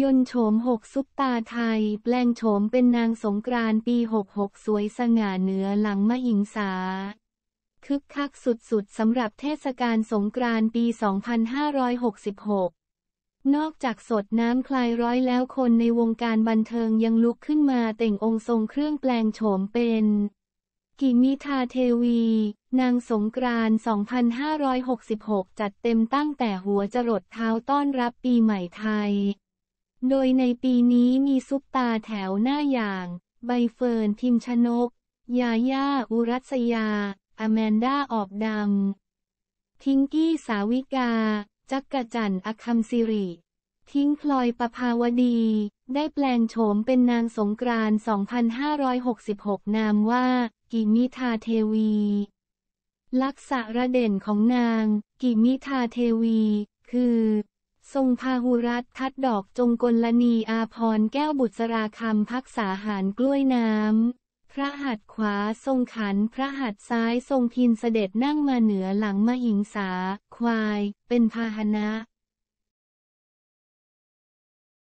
ยนโฉมหกซุปตาไทย แปลงโฉมเป็นนางสงกรานปีหกหกสวยสง่าเหนือหลังมะหิงสา คึกคักสุดๆสำหรับเทศกาลสงกรานปี 2566 นอกจากสดน้ำคลายร้อยแล้วคนในวงการบันเทิงยังลุกขึ้นมาแต่งองค์ทรงเครื่องแปลงโฉมเป็น กิมิทาเทวี นางสงกรานต์2566 จัดเต็มตั้งแต่หัวจรดเท้าต้อนรับปีใหม่ไทยโดยในปีนี้มีซุปตาแถวหน้าอย่าง ใบเฟิร์นพิมชนก ยาย่าอุรัสยา อแมนด้าออกดำทิงกี้สาวิกา จักกะจันอคัมซิริ ทิ้งพลอยประภาวดี ได้แปลงโฉมเป็นนางสงกรานต์2566 นามว่า กิมิทาเทวี ลักษณะะเด่นของนาง กิมิทาเทวี คือทรงพาหุรัตทัดดอกจงกลณีอาพรแก้วบุตรราคำพักษาหารกล้วยน้ำ พระหัตถ์ขวาทรงขันพระหัตถ์ซ้ายทรงพินเสด็จนั่งมาเหนือหลังมหิงสา ควายเป็นพาหนะ